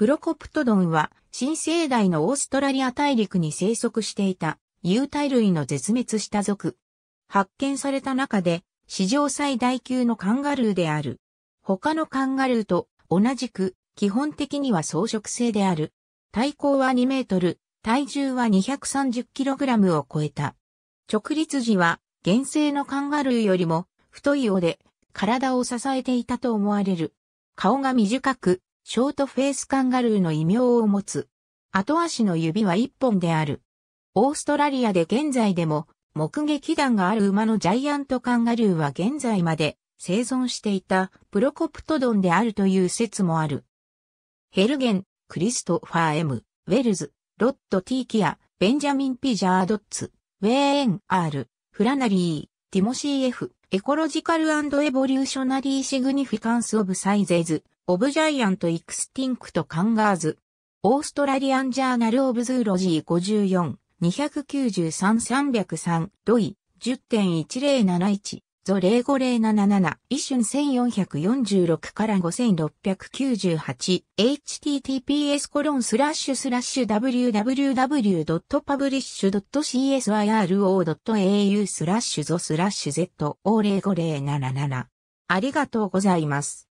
プロコプトドンは新生代のオーストラリア大陸に生息していた有体類の絶滅した族。発見された中で史上最大級のカンガルーである。他のカンガルーと同じく基本的には草食性である。体高は2メートル、体重は2 3 0ラムを超えた。直立時は原生のカンガルーよりも太い尾で体を支えていたと思われる。顔が短く、ショートフェイスカンガルーの異名を持つ。後足の指は一本である。オーストラリアで現在でも目撃弾がある馬のジャイアントカンガルーは現在まで生存していたプロコプトドンであるという説もある。ヘルゲン、クリストファー・エム、ウェルズ、ロッド・ティーキア、ベンジャミン・ピジャー・ドッツ、ウェーエン・アール、フラナリー、ティモシー・エフ、エコロジカルエボリューショナリー・シグニフィカンス・オブ・サイゼズ、オブジャイアント・イクスティンクト・カンガーズ。オーストラリアン・ジャーナル・オブ・ズーロジー54-293-303ドイ10.1071ゾ05077イシュン1446から 5698https コロンスラッシュスラッシュ www.publish.csiro.au スラッシュゾスラッシュ z 05077ありがとうございます。